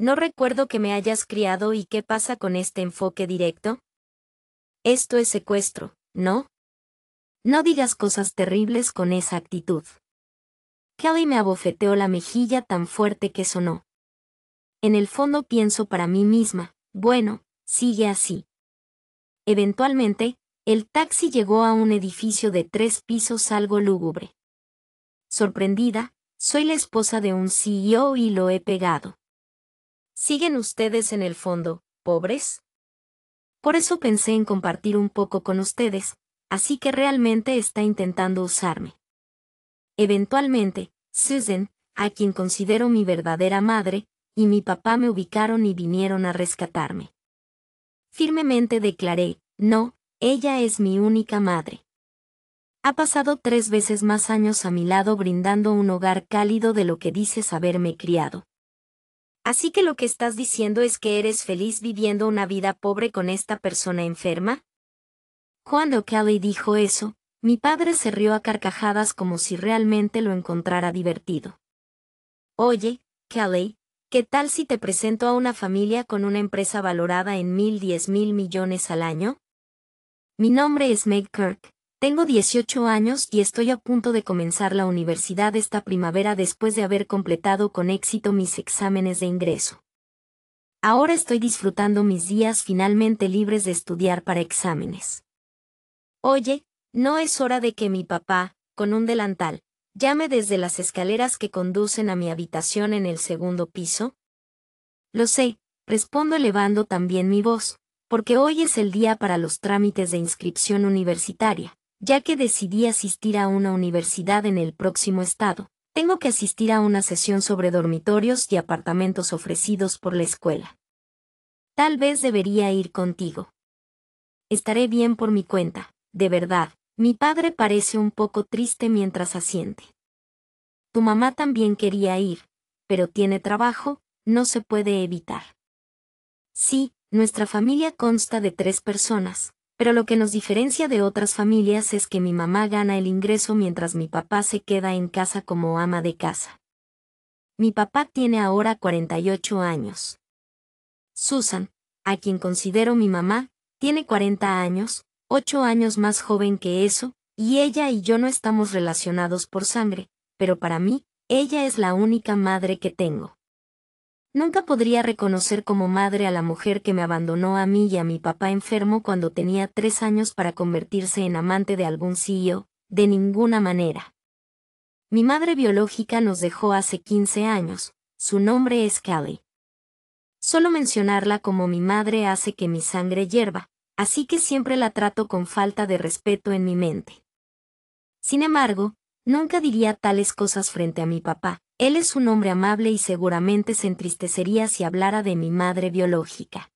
No recuerdo que me hayas criado y qué pasa con este enfoque directo. Esto es secuestro, ¿no? No digas cosas terribles con esa actitud. Kelly me abofeteó la mejilla tan fuerte que sonó. En el fondo pienso para mí misma, bueno, sigue así. Eventualmente, el taxi llegó a un edificio de tres pisos algo lúgubre. Sorprendida, soy la esposa de un CEO y lo he pegado. ¿Siguen ustedes en el fondo, pobres? Por eso pensé en compartir un poco con ustedes, así que realmente está intentando usarme. Eventualmente, Susan, a quien considero mi verdadera madre, y mi papá me ubicaron y vinieron a rescatarme. Firmemente declaré, no, ella es mi única madre. Ha pasado tres veces más años a mi lado brindando un hogar cálido de lo que dices haberme criado. Así que lo que estás diciendo es que eres feliz viviendo una vida pobre con esta persona enferma? Cuando Kelly dijo eso, mi padre se rió a carcajadas como si realmente lo encontrara divertido. Oye, Kelly, ¿qué tal si te presento a una familia con una empresa valorada en mil diez mil millones al año? Mi nombre es Meg Kirk, tengo 18 años y estoy a punto de comenzar la universidad esta primavera después de haber completado con éxito mis exámenes de ingreso. Ahora estoy disfrutando mis días finalmente libres de estudiar para exámenes. Oye, no es hora de que mi papá, con un delantal, llame desde las escaleras que conducen a mi habitación en el segundo piso. Lo sé, respondo elevando también mi voz, porque hoy es el día para los trámites de inscripción universitaria ya que decidí asistir a una universidad en el próximo estado, tengo que asistir a una sesión sobre dormitorios y apartamentos ofrecidos por la escuela. Tal vez debería ir contigo. Estaré bien por mi cuenta, de verdad. Mi padre parece un poco triste mientras asiente. Tu mamá también quería ir, pero tiene trabajo, no se puede evitar. Sí, nuestra familia consta de tres personas, pero lo que nos diferencia de otras familias es que mi mamá gana el ingreso mientras mi papá se queda en casa como ama de casa. Mi papá tiene ahora 48 años. Susan, a quien considero mi mamá, tiene 40 años, 8 años más joven que eso, y ella y yo no estamos relacionados por sangre, pero para mí, ella es la única madre que tengo. Nunca podría reconocer como madre a la mujer que me abandonó a mí y a mi papá enfermo cuando tenía tres años para convertirse en amante de algún CEO, de ninguna manera. Mi madre biológica nos dejó hace 15 años, su nombre es Cali. Solo mencionarla como mi madre hace que mi sangre hierva, así que siempre la trato con falta de respeto en mi mente. Sin embargo, nunca diría tales cosas frente a mi papá, él es un hombre amable y seguramente se entristecería si hablara de mi madre biológica.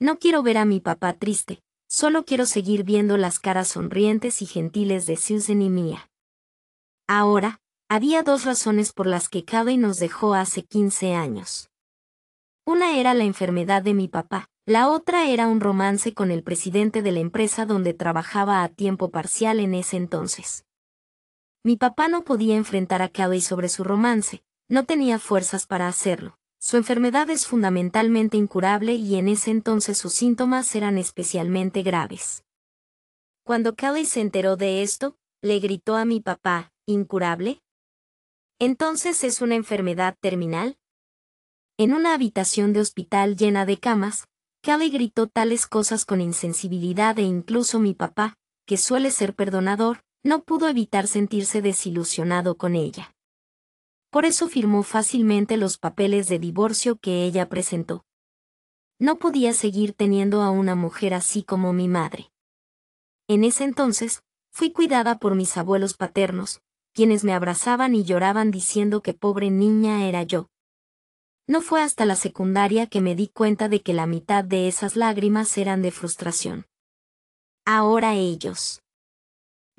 No quiero ver a mi papá triste, solo quiero seguir viendo las caras sonrientes y gentiles de Susan y mía. Ahora, había dos razones por las que Cabe nos dejó hace 15 años. Una era la enfermedad de mi papá, la otra era un romance con el presidente de la empresa donde trabajaba a tiempo parcial en ese entonces. Mi papá no podía enfrentar a Kelly sobre su romance, no tenía fuerzas para hacerlo. Su enfermedad es fundamentalmente incurable y en ese entonces sus síntomas eran especialmente graves. Cuando Kelly se enteró de esto, le gritó a mi papá, ¿incurable? ¿Entonces es una enfermedad terminal? En una habitación de hospital llena de camas, Kelly gritó tales cosas con insensibilidad e incluso mi papá, que suele ser perdonador, no pudo evitar sentirse desilusionado con ella. Por eso firmó fácilmente los papeles de divorcio que ella presentó. No podía seguir teniendo a una mujer así como mi madre. En ese entonces, fui cuidada por mis abuelos paternos, quienes me abrazaban y lloraban diciendo que pobre niña era yo. No fue hasta la secundaria que me di cuenta de que la mitad de esas lágrimas eran de frustración. Ahora ellos.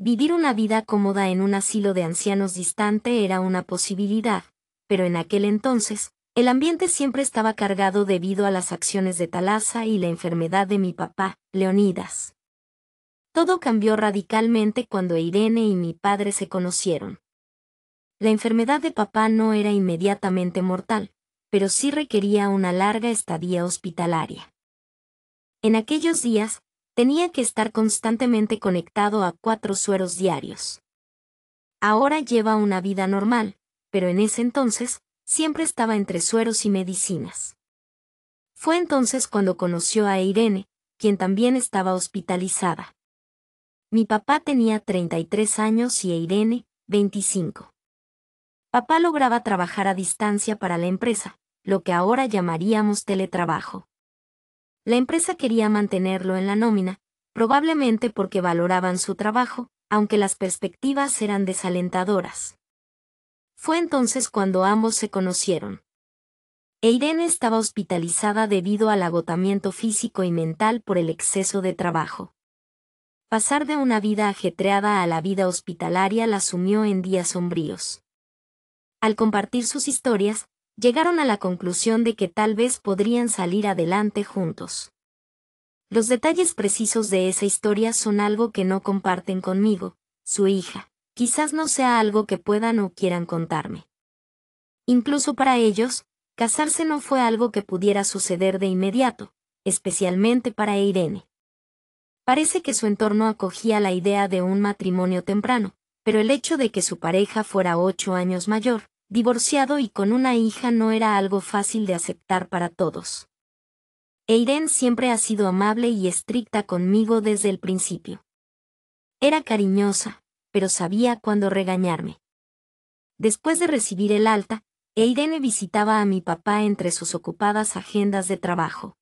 Vivir una vida cómoda en un asilo de ancianos distante era una posibilidad, pero en aquel entonces, el ambiente siempre estaba cargado debido a las acciones de Talasa y la enfermedad de mi papá, Leonidas. Todo cambió radicalmente cuando Irene y mi padre se conocieron. La enfermedad de papá no era inmediatamente mortal, pero sí requería una larga estadía hospitalaria. En aquellos días, tenía que estar constantemente conectado a cuatro sueros diarios. Ahora lleva una vida normal, pero en ese entonces, siempre estaba entre sueros y medicinas. Fue entonces cuando conoció a Irene, quien también estaba hospitalizada. Mi papá tenía 33 años y Irene, 25. Papá lograba trabajar a distancia para la empresa, lo que ahora llamaríamos teletrabajo. La empresa quería mantenerlo en la nómina, probablemente porque valoraban su trabajo, aunque las perspectivas eran desalentadoras. Fue entonces cuando ambos se conocieron. Irene estaba hospitalizada debido al agotamiento físico y mental por el exceso de trabajo. Pasar de una vida ajetreada a la vida hospitalaria la sumió en días sombríos. Al compartir sus historias, llegaron a la conclusión de que tal vez podrían salir adelante juntos. Los detalles precisos de esa historia son algo que no comparten conmigo, su hija, quizás no sea algo que puedan o quieran contarme. Incluso para ellos, casarse no fue algo que pudiera suceder de inmediato, especialmente para Irene. Parece que su entorno acogía la idea de un matrimonio temprano, pero el hecho de que su pareja fuera ocho años mayor, divorciado y con una hija no era algo fácil de aceptar para todos. Eiren siempre ha sido amable y estricta conmigo desde el principio. Era cariñosa, pero sabía cuándo regañarme. Después de recibir el alta, Eirene visitaba a mi papá entre sus ocupadas agendas de trabajo.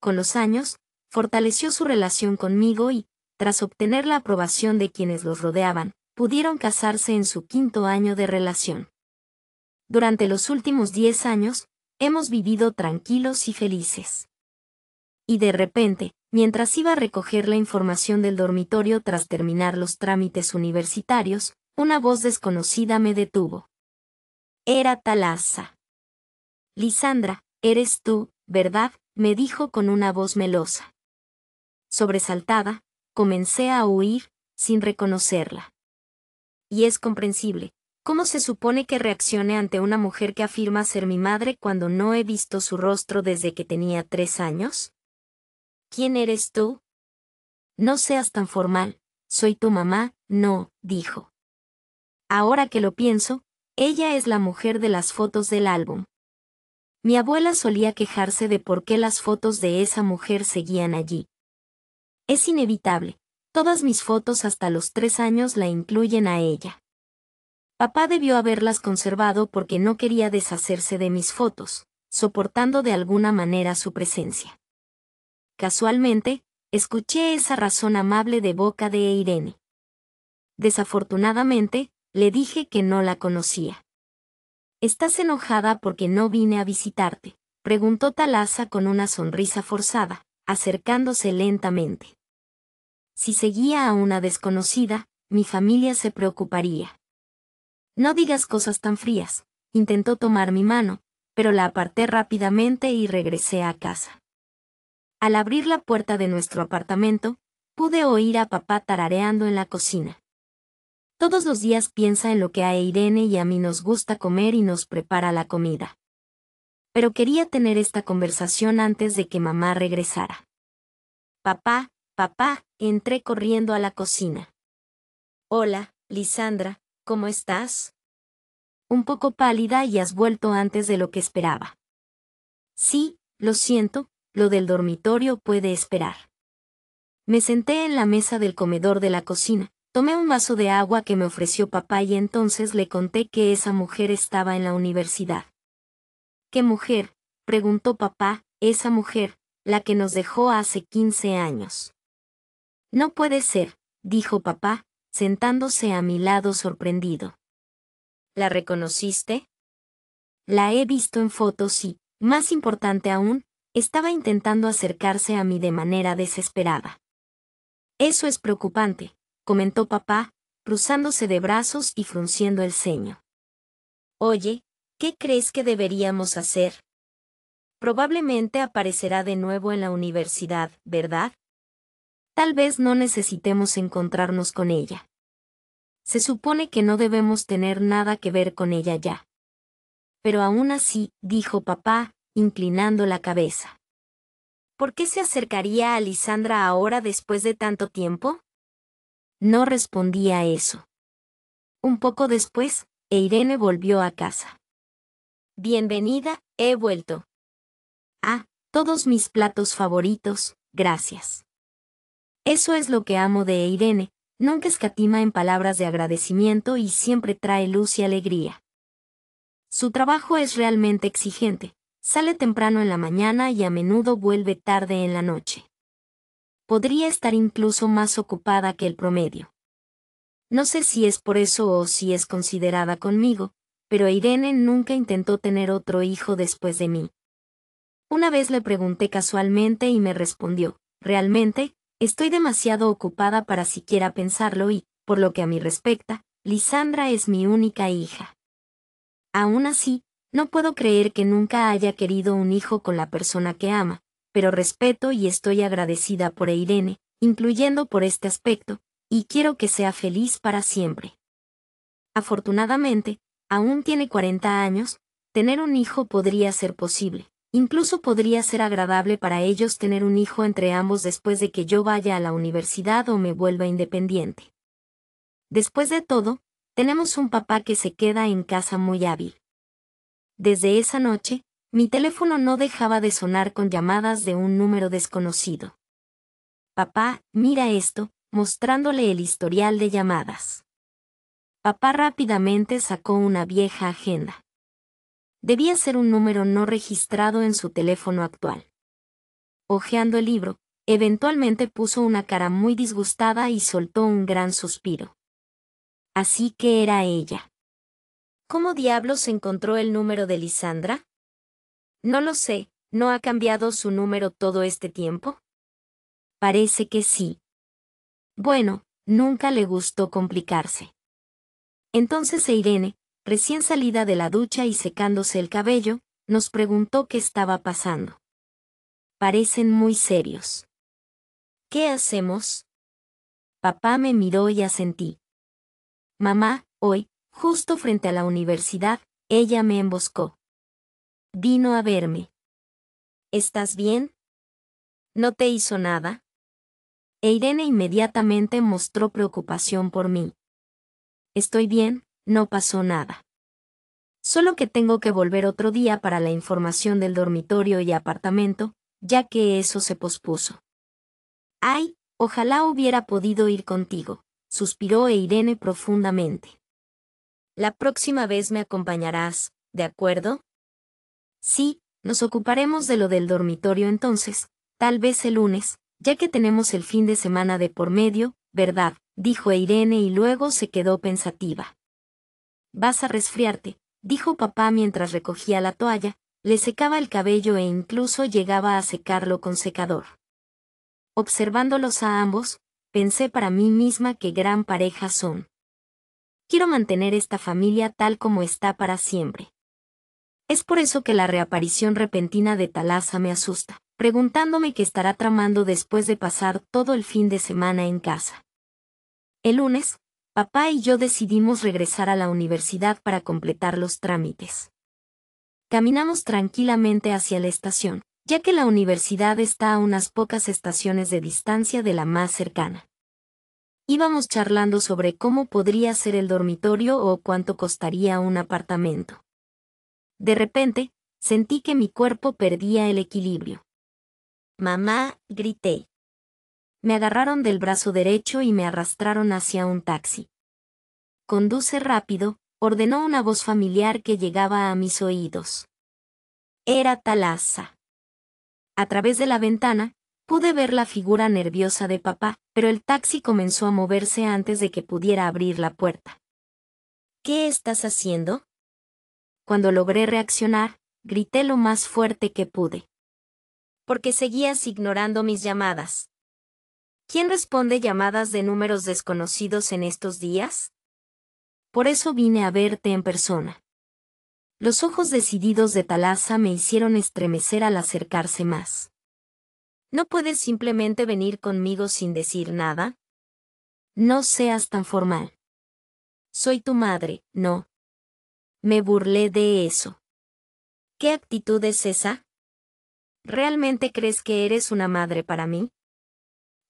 Con los años, fortaleció su relación conmigo y, tras obtener la aprobación de quienes los rodeaban, pudieron casarse en su quinto año de relación durante los últimos diez años, hemos vivido tranquilos y felices. Y de repente, mientras iba a recoger la información del dormitorio tras terminar los trámites universitarios, una voz desconocida me detuvo. Era Talasa. Lisandra, eres tú, ¿verdad? me dijo con una voz melosa. Sobresaltada, comencé a huir, sin reconocerla. Y es comprensible, ¿Cómo se supone que reaccione ante una mujer que afirma ser mi madre cuando no he visto su rostro desde que tenía tres años? ¿Quién eres tú? No seas tan formal, soy tu mamá, no, dijo. Ahora que lo pienso, ella es la mujer de las fotos del álbum. Mi abuela solía quejarse de por qué las fotos de esa mujer seguían allí. Es inevitable, todas mis fotos hasta los tres años la incluyen a ella. Papá debió haberlas conservado porque no quería deshacerse de mis fotos, soportando de alguna manera su presencia. Casualmente, escuché esa razón amable de boca de Irene. Desafortunadamente, le dije que no la conocía. ¿Estás enojada porque no vine a visitarte? preguntó Talasa con una sonrisa forzada, acercándose lentamente. Si seguía a una desconocida, mi familia se preocuparía. No digas cosas tan frías. Intentó tomar mi mano, pero la aparté rápidamente y regresé a casa. Al abrir la puerta de nuestro apartamento, pude oír a papá tarareando en la cocina. Todos los días piensa en lo que a Irene y a mí nos gusta comer y nos prepara la comida. Pero quería tener esta conversación antes de que mamá regresara. Papá, papá, entré corriendo a la cocina. Hola, Lisandra, ¿Cómo estás? Un poco pálida y has vuelto antes de lo que esperaba. Sí, lo siento, lo del dormitorio puede esperar. Me senté en la mesa del comedor de la cocina, tomé un vaso de agua que me ofreció papá y entonces le conté que esa mujer estaba en la universidad. ¿Qué mujer? preguntó papá, esa mujer, la que nos dejó hace 15 años. No puede ser, dijo papá, sentándose a mi lado sorprendido. ¿La reconociste? La he visto en fotos y, más importante aún, estaba intentando acercarse a mí de manera desesperada. Eso es preocupante, comentó papá, cruzándose de brazos y frunciendo el ceño. Oye, ¿qué crees que deberíamos hacer? Probablemente aparecerá de nuevo en la universidad, ¿verdad? Tal vez no necesitemos encontrarnos con ella se supone que no debemos tener nada que ver con ella ya. Pero aún así, dijo papá, inclinando la cabeza. ¿Por qué se acercaría a Lisandra ahora después de tanto tiempo? No respondía a eso. Un poco después, Irene volvió a casa. Bienvenida, he vuelto. Ah, todos mis platos favoritos, gracias. Eso es lo que amo de Irene, nunca escatima en palabras de agradecimiento y siempre trae luz y alegría. Su trabajo es realmente exigente, sale temprano en la mañana y a menudo vuelve tarde en la noche. Podría estar incluso más ocupada que el promedio. No sé si es por eso o si es considerada conmigo, pero Irene nunca intentó tener otro hijo después de mí. Una vez le pregunté casualmente y me respondió, realmente, Estoy demasiado ocupada para siquiera pensarlo y, por lo que a mí respecta, Lisandra es mi única hija. Aún así, no puedo creer que nunca haya querido un hijo con la persona que ama, pero respeto y estoy agradecida por Irene, incluyendo por este aspecto, y quiero que sea feliz para siempre. Afortunadamente, aún tiene 40 años, tener un hijo podría ser posible. Incluso podría ser agradable para ellos tener un hijo entre ambos después de que yo vaya a la universidad o me vuelva independiente. Después de todo, tenemos un papá que se queda en casa muy hábil. Desde esa noche, mi teléfono no dejaba de sonar con llamadas de un número desconocido. Papá, mira esto, mostrándole el historial de llamadas. Papá rápidamente sacó una vieja agenda debía ser un número no registrado en su teléfono actual. Ojeando el libro, eventualmente puso una cara muy disgustada y soltó un gran suspiro. Así que era ella. ¿Cómo diablos encontró el número de Lisandra? No lo sé, ¿no ha cambiado su número todo este tiempo? Parece que sí. Bueno, nunca le gustó complicarse. Entonces Irene, recién salida de la ducha y secándose el cabello, nos preguntó qué estaba pasando. Parecen muy serios. ¿Qué hacemos? Papá me miró y asentí. Mamá, hoy, justo frente a la universidad, ella me emboscó. Vino a verme. ¿Estás bien? ¿No te hizo nada? E Irene inmediatamente mostró preocupación por mí. Estoy bien, no pasó nada. Solo que tengo que volver otro día para la información del dormitorio y apartamento, ya que eso se pospuso. Ay, ojalá hubiera podido ir contigo, suspiró Irene profundamente. La próxima vez me acompañarás, ¿de acuerdo? Sí, nos ocuparemos de lo del dormitorio entonces, tal vez el lunes, ya que tenemos el fin de semana de por medio, ¿verdad? dijo Irene y luego se quedó pensativa. Vas a resfriarte, dijo papá mientras recogía la toalla, le secaba el cabello e incluso llegaba a secarlo con secador. Observándolos a ambos, pensé para mí misma qué gran pareja son. Quiero mantener esta familia tal como está para siempre. Es por eso que la reaparición repentina de Talasa me asusta, preguntándome qué estará tramando después de pasar todo el fin de semana en casa. El lunes, Papá y yo decidimos regresar a la universidad para completar los trámites. Caminamos tranquilamente hacia la estación, ya que la universidad está a unas pocas estaciones de distancia de la más cercana. Íbamos charlando sobre cómo podría ser el dormitorio o cuánto costaría un apartamento. De repente, sentí que mi cuerpo perdía el equilibrio. Mamá, grité. Me agarraron del brazo derecho y me arrastraron hacia un taxi. Conduce rápido, ordenó una voz familiar que llegaba a mis oídos. Era Talasa. A través de la ventana, pude ver la figura nerviosa de papá, pero el taxi comenzó a moverse antes de que pudiera abrir la puerta. ¿Qué estás haciendo? Cuando logré reaccionar, grité lo más fuerte que pude. Porque seguías ignorando mis llamadas. ¿Quién responde llamadas de números desconocidos en estos días? Por eso vine a verte en persona. Los ojos decididos de Talasa me hicieron estremecer al acercarse más. ¿No puedes simplemente venir conmigo sin decir nada? No seas tan formal. Soy tu madre, no. Me burlé de eso. ¿Qué actitud es esa? ¿Realmente crees que eres una madre para mí?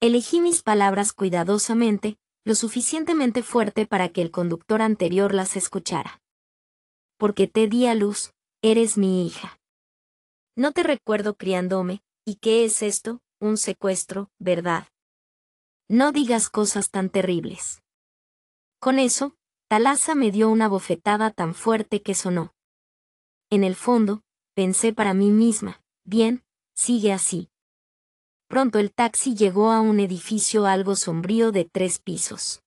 Elegí mis palabras cuidadosamente, lo suficientemente fuerte para que el conductor anterior las escuchara. Porque te di a luz, eres mi hija. No te recuerdo criándome, ¿y qué es esto? Un secuestro, ¿verdad? No digas cosas tan terribles. Con eso, Talasa me dio una bofetada tan fuerte que sonó. En el fondo, pensé para mí misma, bien, sigue así. Pronto el taxi llegó a un edificio algo sombrío de tres pisos.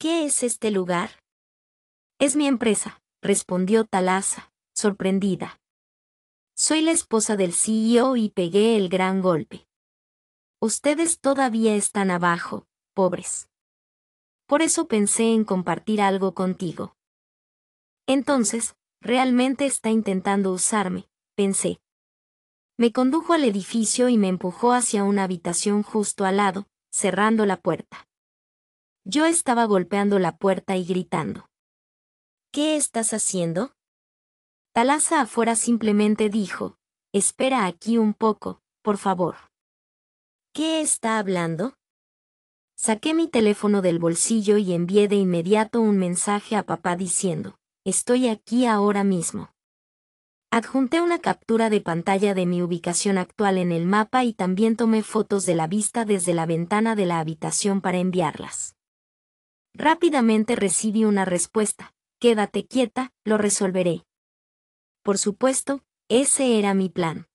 ¿Qué es este lugar? Es mi empresa, respondió Talasa, sorprendida. Soy la esposa del CEO y pegué el gran golpe. Ustedes todavía están abajo, pobres. Por eso pensé en compartir algo contigo. Entonces, realmente está intentando usarme, pensé. Me condujo al edificio y me empujó hacia una habitación justo al lado, cerrando la puerta. Yo estaba golpeando la puerta y gritando. ¿Qué estás haciendo? Talasa afuera simplemente dijo, espera aquí un poco, por favor. ¿Qué está hablando? Saqué mi teléfono del bolsillo y envié de inmediato un mensaje a papá diciendo, estoy aquí ahora mismo. Adjunté una captura de pantalla de mi ubicación actual en el mapa y también tomé fotos de la vista desde la ventana de la habitación para enviarlas. Rápidamente recibí una respuesta, quédate quieta, lo resolveré. Por supuesto, ese era mi plan.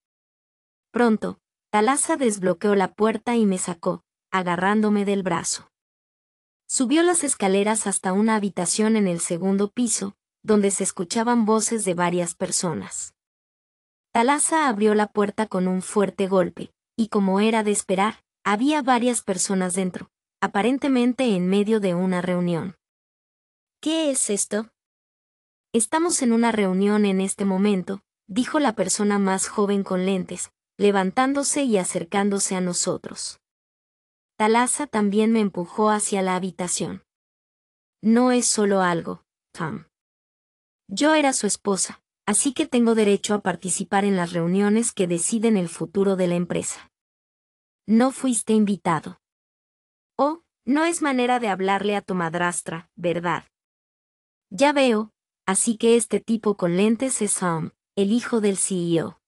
Pronto, Talasa desbloqueó la puerta y me sacó, agarrándome del brazo. Subió las escaleras hasta una habitación en el segundo piso, donde se escuchaban voces de varias personas. Talasa abrió la puerta con un fuerte golpe, y como era de esperar, había varias personas dentro, aparentemente en medio de una reunión. ¿Qué es esto? Estamos en una reunión en este momento, dijo la persona más joven con lentes, levantándose y acercándose a nosotros. Talasa también me empujó hacia la habitación. No es solo algo, Tom. Yo era su esposa, así que tengo derecho a participar en las reuniones que deciden el futuro de la empresa. No fuiste invitado. Oh, no es manera de hablarle a tu madrastra, ¿verdad? Ya veo, así que este tipo con lentes es Sam, el hijo del CEO.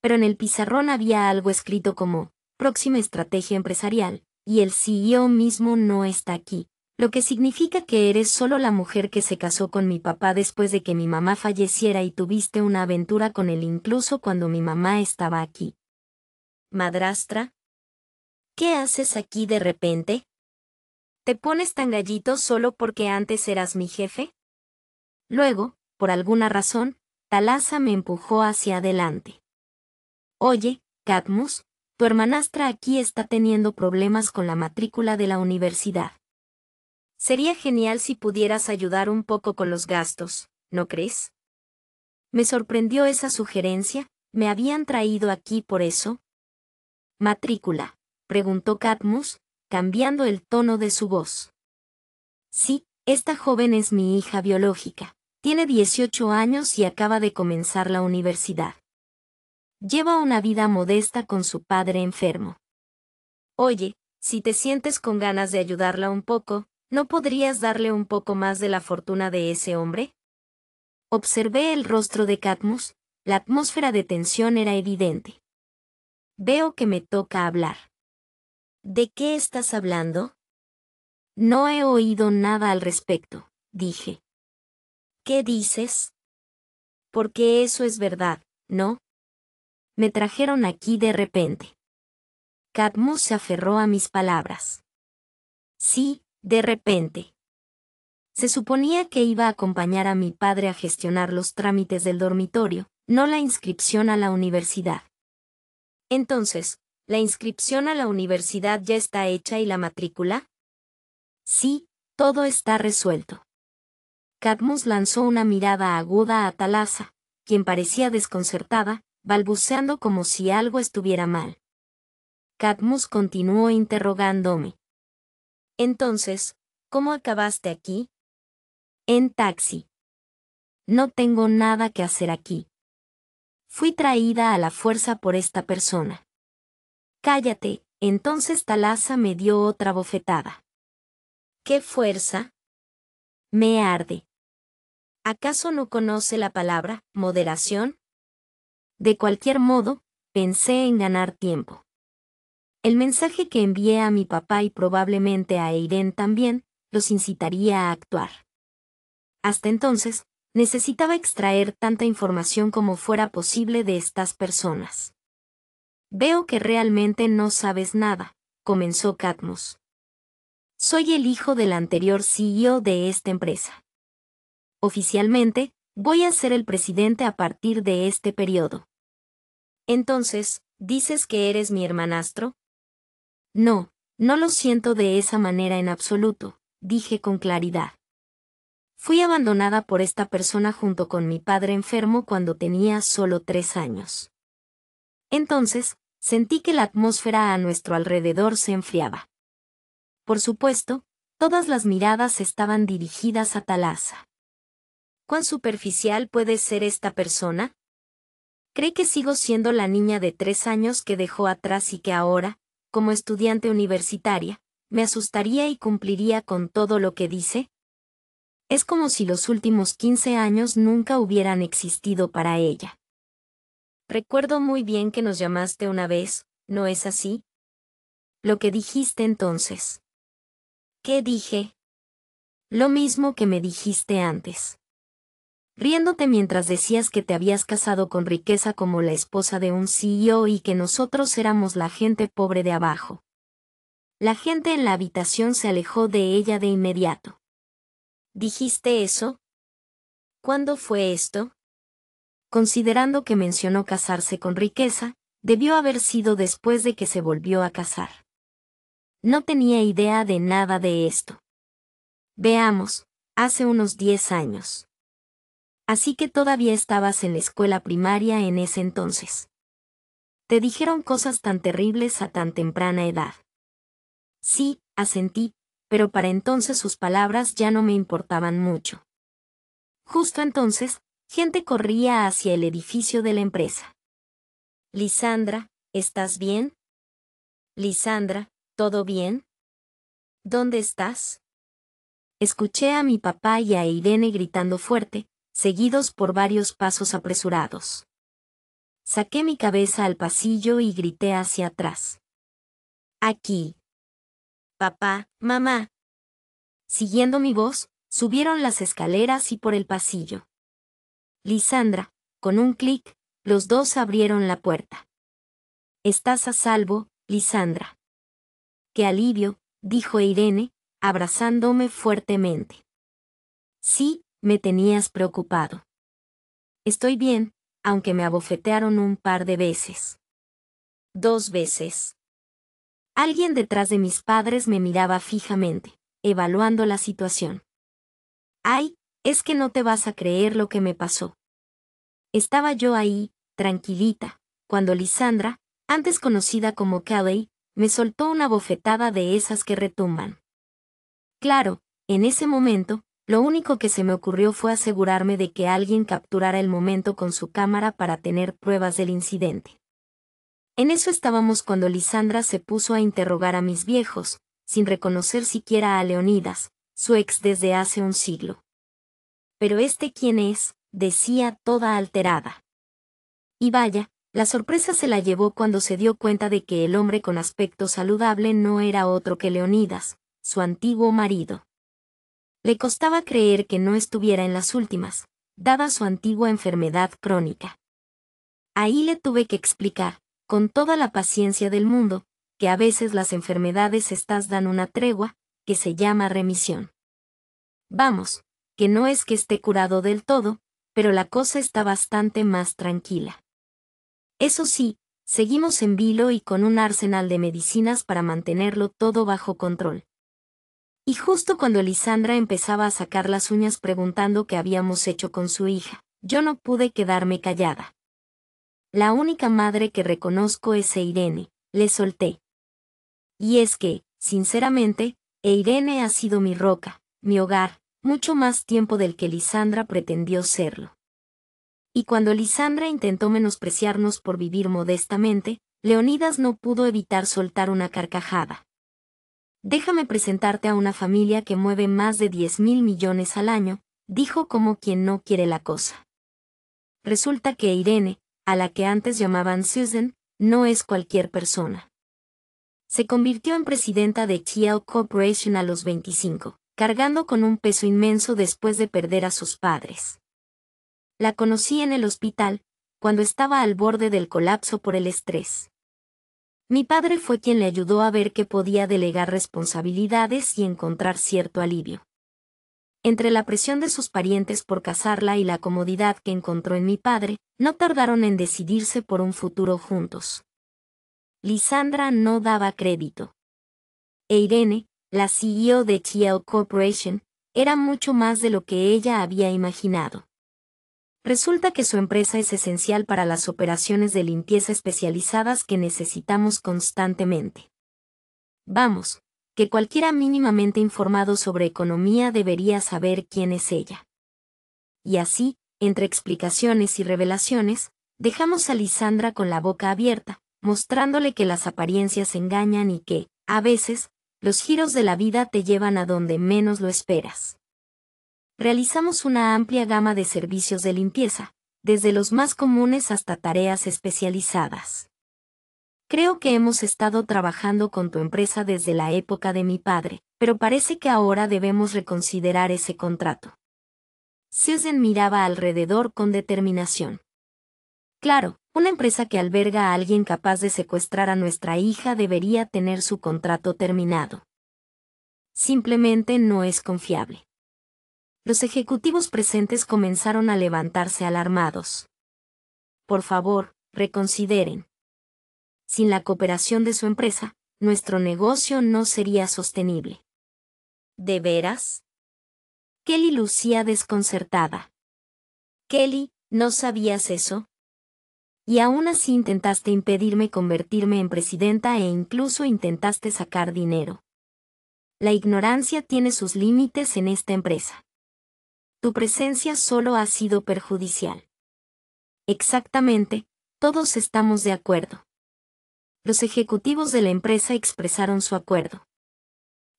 Pero en el pizarrón había algo escrito como, próxima estrategia empresarial, y el CEO mismo no está aquí, lo que significa que eres solo la mujer que se casó con mi papá después de que mi mamá falleciera y tuviste una aventura con él incluso cuando mi mamá estaba aquí. Madrastra. ¿Qué haces aquí de repente? ¿Te pones tan gallito solo porque antes eras mi jefe? Luego, por alguna razón, Talasa me empujó hacia adelante. Oye, Cadmus, tu hermanastra aquí está teniendo problemas con la matrícula de la universidad. Sería genial si pudieras ayudar un poco con los gastos, ¿no crees? Me sorprendió esa sugerencia, me habían traído aquí por eso. Matrícula, preguntó Cadmus, cambiando el tono de su voz. Sí, esta joven es mi hija biológica. Tiene 18 años y acaba de comenzar la universidad. Lleva una vida modesta con su padre enfermo. Oye, si te sientes con ganas de ayudarla un poco, ¿No podrías darle un poco más de la fortuna de ese hombre? Observé el rostro de Cadmus, la atmósfera de tensión era evidente. Veo que me toca hablar. ¿De qué estás hablando? No he oído nada al respecto, dije. ¿Qué dices? Porque eso es verdad, ¿no? Me trajeron aquí de repente. Cadmus se aferró a mis palabras. Sí, de repente. Se suponía que iba a acompañar a mi padre a gestionar los trámites del dormitorio, no la inscripción a la universidad. Entonces, ¿la inscripción a la universidad ya está hecha y la matrícula? Sí, todo está resuelto. Cadmus lanzó una mirada aguda a Talasa, quien parecía desconcertada, balbuceando como si algo estuviera mal. Cadmus continuó interrogándome. Entonces, ¿cómo acabaste aquí? En taxi. No tengo nada que hacer aquí. Fui traída a la fuerza por esta persona. Cállate, entonces Talasa me dio otra bofetada. ¿Qué fuerza? Me arde. ¿Acaso no conoce la palabra moderación? De cualquier modo, pensé en ganar tiempo. El mensaje que envié a mi papá y probablemente a Eiren también, los incitaría a actuar. Hasta entonces, necesitaba extraer tanta información como fuera posible de estas personas. Veo que realmente no sabes nada, comenzó Cadmus. Soy el hijo del anterior CEO de esta empresa. Oficialmente, voy a ser el presidente a partir de este periodo. Entonces, ¿dices que eres mi hermanastro? No, no lo siento de esa manera en absoluto, dije con claridad. Fui abandonada por esta persona junto con mi padre enfermo cuando tenía solo tres años. Entonces, sentí que la atmósfera a nuestro alrededor se enfriaba. Por supuesto, todas las miradas estaban dirigidas a Talasa. ¿Cuán superficial puede ser esta persona? ¿Cree que sigo siendo la niña de tres años que dejó atrás y que ahora, como estudiante universitaria, me asustaría y cumpliría con todo lo que dice? Es como si los últimos quince años nunca hubieran existido para ella. Recuerdo muy bien que nos llamaste una vez, ¿no es así? Lo que dijiste entonces. ¿Qué dije? Lo mismo que me dijiste antes riéndote mientras decías que te habías casado con riqueza como la esposa de un CEO y que nosotros éramos la gente pobre de abajo. La gente en la habitación se alejó de ella de inmediato. ¿Dijiste eso? ¿Cuándo fue esto? Considerando que mencionó casarse con riqueza, debió haber sido después de que se volvió a casar. No tenía idea de nada de esto. Veamos, hace unos diez años. Así que todavía estabas en la escuela primaria en ese entonces. Te dijeron cosas tan terribles a tan temprana edad. Sí, asentí, pero para entonces sus palabras ya no me importaban mucho. Justo entonces, gente corría hacia el edificio de la empresa. Lisandra, ¿estás bien? Lisandra, ¿todo bien? ¿Dónde estás? Escuché a mi papá y a Irene gritando fuerte, seguidos por varios pasos apresurados. Saqué mi cabeza al pasillo y grité hacia atrás. Aquí. Papá, mamá. Siguiendo mi voz, subieron las escaleras y por el pasillo. Lisandra, con un clic, los dos abrieron la puerta. Estás a salvo, Lisandra. Qué alivio, dijo Irene, abrazándome fuertemente. Sí, me tenías preocupado. Estoy bien, aunque me abofetearon un par de veces. Dos veces. Alguien detrás de mis padres me miraba fijamente, evaluando la situación. Ay, es que no te vas a creer lo que me pasó. Estaba yo ahí, tranquilita, cuando Lisandra, antes conocida como Caley, me soltó una bofetada de esas que retumban. Claro, en ese momento, lo único que se me ocurrió fue asegurarme de que alguien capturara el momento con su cámara para tener pruebas del incidente. En eso estábamos cuando Lisandra se puso a interrogar a mis viejos, sin reconocer siquiera a Leonidas, su ex desde hace un siglo. Pero este quién es, decía toda alterada. Y vaya, la sorpresa se la llevó cuando se dio cuenta de que el hombre con aspecto saludable no era otro que Leonidas, su antiguo marido. Le costaba creer que no estuviera en las últimas, dada su antigua enfermedad crónica. Ahí le tuve que explicar, con toda la paciencia del mundo, que a veces las enfermedades estas dan una tregua, que se llama remisión. Vamos, que no es que esté curado del todo, pero la cosa está bastante más tranquila. Eso sí, seguimos en vilo y con un arsenal de medicinas para mantenerlo todo bajo control. Y justo cuando Lisandra empezaba a sacar las uñas preguntando qué habíamos hecho con su hija, yo no pude quedarme callada. La única madre que reconozco es Irene, le solté. Y es que, sinceramente, Irene ha sido mi roca, mi hogar, mucho más tiempo del que Lisandra pretendió serlo. Y cuando Lisandra intentó menospreciarnos por vivir modestamente, Leonidas no pudo evitar soltar una carcajada. Déjame presentarte a una familia que mueve más de 10 mil millones al año, dijo como quien no quiere la cosa. Resulta que Irene, a la que antes llamaban Susan, no es cualquier persona. Se convirtió en presidenta de Kiel Corporation a los 25, cargando con un peso inmenso después de perder a sus padres. La conocí en el hospital, cuando estaba al borde del colapso por el estrés. Mi padre fue quien le ayudó a ver que podía delegar responsabilidades y encontrar cierto alivio. Entre la presión de sus parientes por casarla y la comodidad que encontró en mi padre, no tardaron en decidirse por un futuro juntos. Lisandra no daba crédito. E Irene, la CEO de Chiel Corporation, era mucho más de lo que ella había imaginado. Resulta que su empresa es esencial para las operaciones de limpieza especializadas que necesitamos constantemente. Vamos, que cualquiera mínimamente informado sobre economía debería saber quién es ella. Y así, entre explicaciones y revelaciones, dejamos a Lisandra con la boca abierta, mostrándole que las apariencias engañan y que, a veces, los giros de la vida te llevan a donde menos lo esperas. Realizamos una amplia gama de servicios de limpieza, desde los más comunes hasta tareas especializadas. Creo que hemos estado trabajando con tu empresa desde la época de mi padre, pero parece que ahora debemos reconsiderar ese contrato. Susan miraba alrededor con determinación. Claro, una empresa que alberga a alguien capaz de secuestrar a nuestra hija debería tener su contrato terminado. Simplemente no es confiable. Los ejecutivos presentes comenzaron a levantarse alarmados. Por favor, reconsideren. Sin la cooperación de su empresa, nuestro negocio no sería sostenible. ¿De veras? Kelly lucía desconcertada. Kelly, ¿no sabías eso? Y aún así intentaste impedirme convertirme en presidenta e incluso intentaste sacar dinero. La ignorancia tiene sus límites en esta empresa tu presencia solo ha sido perjudicial. Exactamente, todos estamos de acuerdo. Los ejecutivos de la empresa expresaron su acuerdo.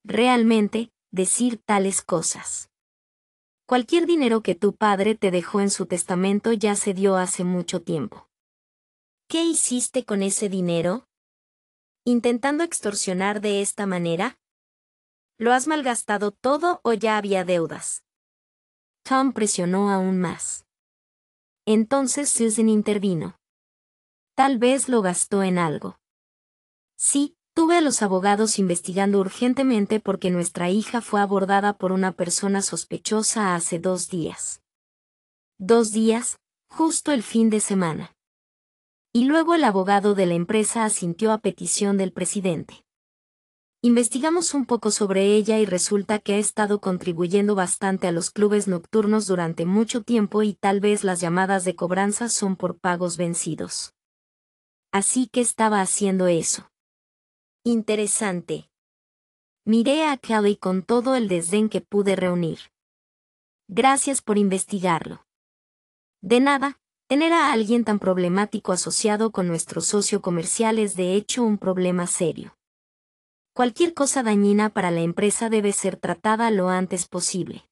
Realmente, decir tales cosas. Cualquier dinero que tu padre te dejó en su testamento ya se dio hace mucho tiempo. ¿Qué hiciste con ese dinero? ¿Intentando extorsionar de esta manera? ¿Lo has malgastado todo o ya había deudas? Tom presionó aún más. Entonces Susan intervino. Tal vez lo gastó en algo. Sí, tuve a los abogados investigando urgentemente porque nuestra hija fue abordada por una persona sospechosa hace dos días. Dos días, justo el fin de semana. Y luego el abogado de la empresa asintió a petición del presidente. Investigamos un poco sobre ella y resulta que ha estado contribuyendo bastante a los clubes nocturnos durante mucho tiempo y tal vez las llamadas de cobranza son por pagos vencidos. Así que estaba haciendo eso. Interesante. Miré a Kelly con todo el desdén que pude reunir. Gracias por investigarlo. De nada, tener a alguien tan problemático asociado con nuestro socio comercial es de hecho un problema serio. Cualquier cosa dañina para la empresa debe ser tratada lo antes posible.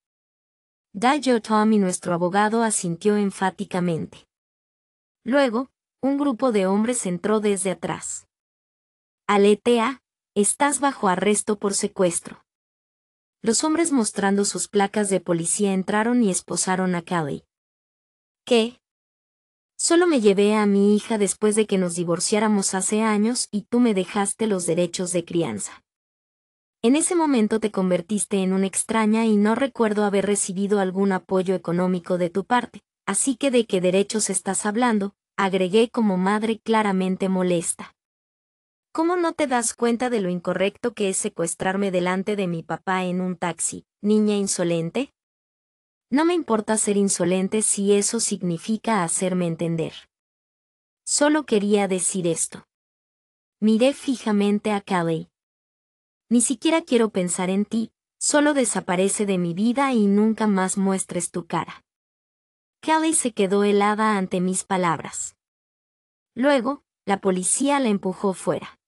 Dayo Tom y nuestro abogado asintió enfáticamente. Luego, un grupo de hombres entró desde atrás. Aletea, estás bajo arresto por secuestro. Los hombres mostrando sus placas de policía entraron y esposaron a Callie. ¿Qué? Solo me llevé a mi hija después de que nos divorciáramos hace años y tú me dejaste los derechos de crianza. En ese momento te convertiste en una extraña y no recuerdo haber recibido algún apoyo económico de tu parte, así que de qué derechos estás hablando, agregué como madre claramente molesta. ¿Cómo no te das cuenta de lo incorrecto que es secuestrarme delante de mi papá en un taxi, niña insolente? No me importa ser insolente si eso significa hacerme entender. Solo quería decir esto. Miré fijamente a Kelly. Ni siquiera quiero pensar en ti, solo desaparece de mi vida y nunca más muestres tu cara. Kelly se quedó helada ante mis palabras. Luego, la policía la empujó fuera.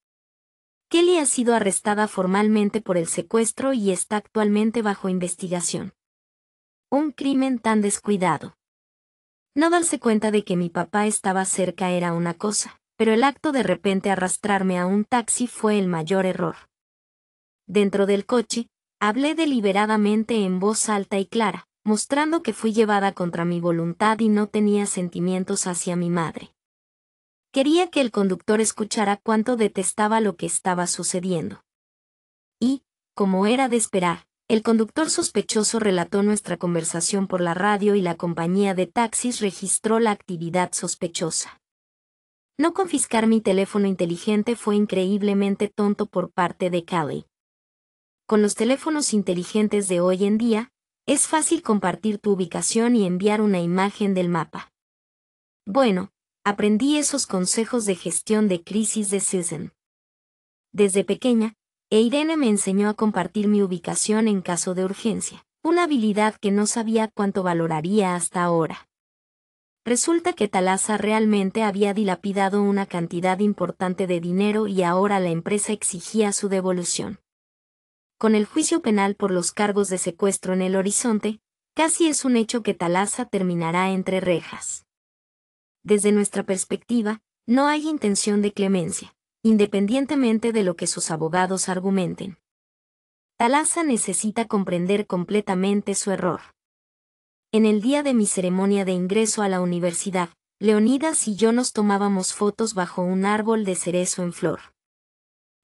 Kelly ha sido arrestada formalmente por el secuestro y está actualmente bajo investigación. Un crimen tan descuidado. No darse cuenta de que mi papá estaba cerca era una cosa, pero el acto de repente arrastrarme a un taxi fue el mayor error. Dentro del coche, hablé deliberadamente en voz alta y clara, mostrando que fui llevada contra mi voluntad y no tenía sentimientos hacia mi madre. Quería que el conductor escuchara cuánto detestaba lo que estaba sucediendo. Y, como era de esperar, el conductor sospechoso relató nuestra conversación por la radio y la compañía de taxis registró la actividad sospechosa. No confiscar mi teléfono inteligente fue increíblemente tonto por parte de Cali. Con los teléfonos inteligentes de hoy en día, es fácil compartir tu ubicación y enviar una imagen del mapa. Bueno, aprendí esos consejos de gestión de crisis de Susan. Desde pequeña, e Irene me enseñó a compartir mi ubicación en caso de urgencia, una habilidad que no sabía cuánto valoraría hasta ahora. Resulta que Talasa realmente había dilapidado una cantidad importante de dinero y ahora la empresa exigía su devolución. Con el juicio penal por los cargos de secuestro en el horizonte, casi es un hecho que Talasa terminará entre rejas. Desde nuestra perspectiva, no hay intención de clemencia, independientemente de lo que sus abogados argumenten. Talasa necesita comprender completamente su error. En el día de mi ceremonia de ingreso a la universidad, Leonidas y yo nos tomábamos fotos bajo un árbol de cerezo en flor.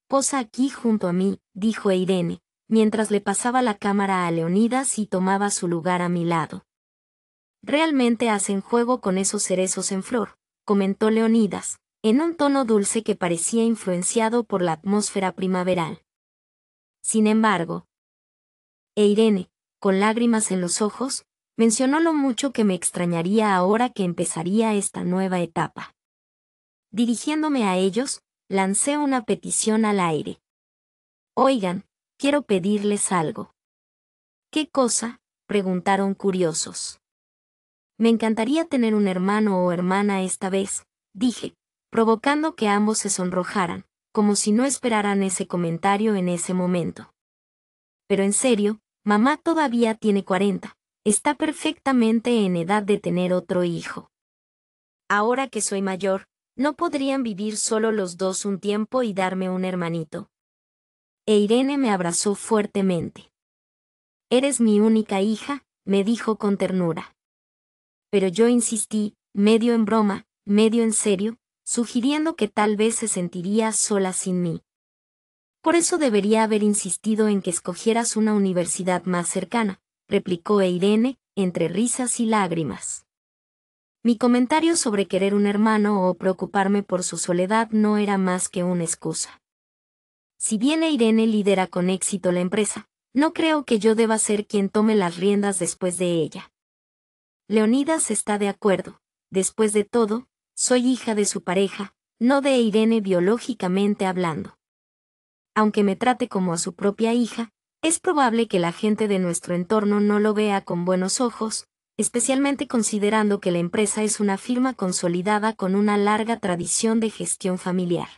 Posa aquí junto a mí, dijo Irene, mientras le pasaba la cámara a Leonidas y tomaba su lugar a mi lado. Realmente hacen juego con esos cerezos en flor, comentó Leonidas, en un tono dulce que parecía influenciado por la atmósfera primaveral. Sin embargo, e Irene, con lágrimas en los ojos, mencionó lo mucho que me extrañaría ahora que empezaría esta nueva etapa. Dirigiéndome a ellos, lancé una petición al aire. Oigan, quiero pedirles algo. ¿Qué cosa? preguntaron curiosos. Me encantaría tener un hermano o hermana esta vez, dije, provocando que ambos se sonrojaran, como si no esperaran ese comentario en ese momento. Pero en serio, mamá todavía tiene 40, está perfectamente en edad de tener otro hijo. Ahora que soy mayor, no podrían vivir solo los dos un tiempo y darme un hermanito. E Irene me abrazó fuertemente. Eres mi única hija, me dijo con ternura. Pero yo insistí, medio en broma, medio en serio, sugiriendo que tal vez se sentiría sola sin mí. Por eso debería haber insistido en que escogieras una universidad más cercana, replicó Irene, entre risas y lágrimas. Mi comentario sobre querer un hermano o preocuparme por su soledad no era más que una excusa. Si bien Irene lidera con éxito la empresa, no creo que yo deba ser quien tome las riendas después de ella. Leonidas está de acuerdo. Después de todo, soy hija de su pareja, no de Irene biológicamente hablando. Aunque me trate como a su propia hija, es probable que la gente de nuestro entorno no lo vea con buenos ojos, especialmente considerando que la empresa es una firma consolidada con una larga tradición de gestión familiar.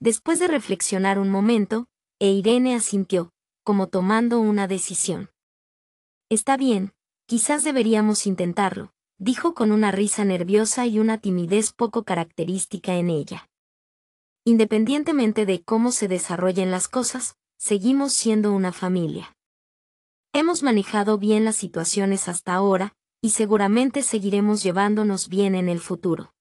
Después de reflexionar un momento, e Irene asintió, como tomando una decisión. Está bien, quizás deberíamos intentarlo, dijo con una risa nerviosa y una timidez poco característica en ella. Independientemente de cómo se desarrollen las cosas, seguimos siendo una familia. Hemos manejado bien las situaciones hasta ahora, y seguramente seguiremos llevándonos bien en el futuro.